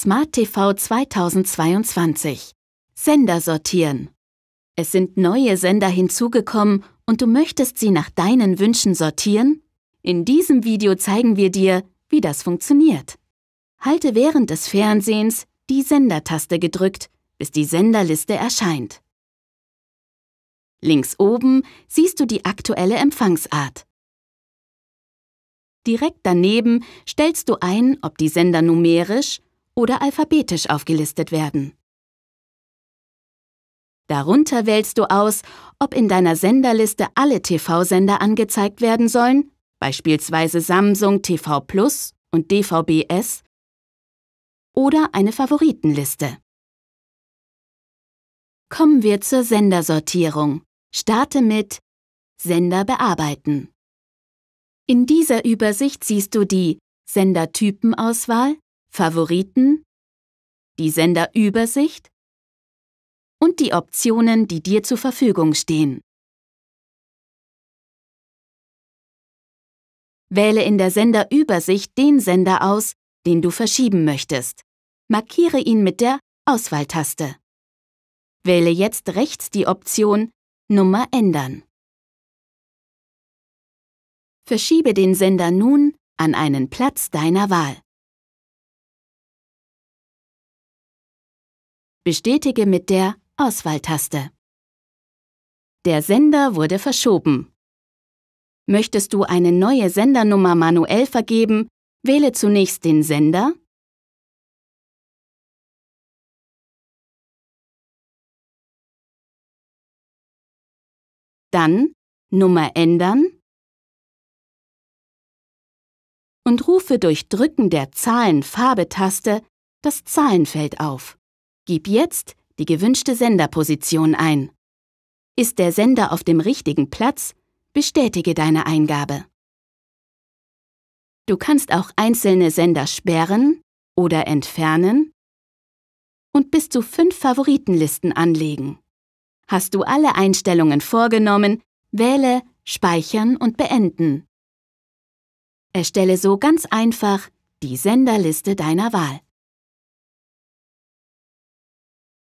Smart TV 2022. Sender sortieren. Es sind neue Sender hinzugekommen und du möchtest sie nach deinen Wünschen sortieren? In diesem Video zeigen wir dir, wie das funktioniert. Halte während des Fernsehens die Sendertaste gedrückt, bis die Senderliste erscheint. Links oben siehst du die aktuelle Empfangsart. Direkt daneben stellst du ein, ob die Sender numerisch, oder alphabetisch aufgelistet werden. Darunter wählst du aus, ob in deiner Senderliste alle TV-Sender angezeigt werden sollen, beispielsweise Samsung TV Plus und DVBS, oder eine Favoritenliste. Kommen wir zur Sendersortierung. Starte mit Sender bearbeiten. In dieser Übersicht siehst du die Sendertypenauswahl, Favoriten, die Senderübersicht und die Optionen, die dir zur Verfügung stehen. Wähle in der Senderübersicht den Sender aus, den du verschieben möchtest. Markiere ihn mit der Auswahltaste. Wähle jetzt rechts die Option Nummer ändern. Verschiebe den Sender nun an einen Platz deiner Wahl. Bestätige mit der Auswahltaste. Der Sender wurde verschoben. Möchtest du eine neue Sendernummer manuell vergeben, wähle zunächst den Sender Dann Nummer ändern und rufe durch Drücken der zahlen taste das Zahlenfeld auf. Gib jetzt die gewünschte Senderposition ein. Ist der Sender auf dem richtigen Platz, bestätige deine Eingabe. Du kannst auch einzelne Sender sperren oder entfernen und bis zu fünf Favoritenlisten anlegen. Hast du alle Einstellungen vorgenommen, wähle Speichern und Beenden. Erstelle so ganz einfach die Senderliste deiner Wahl.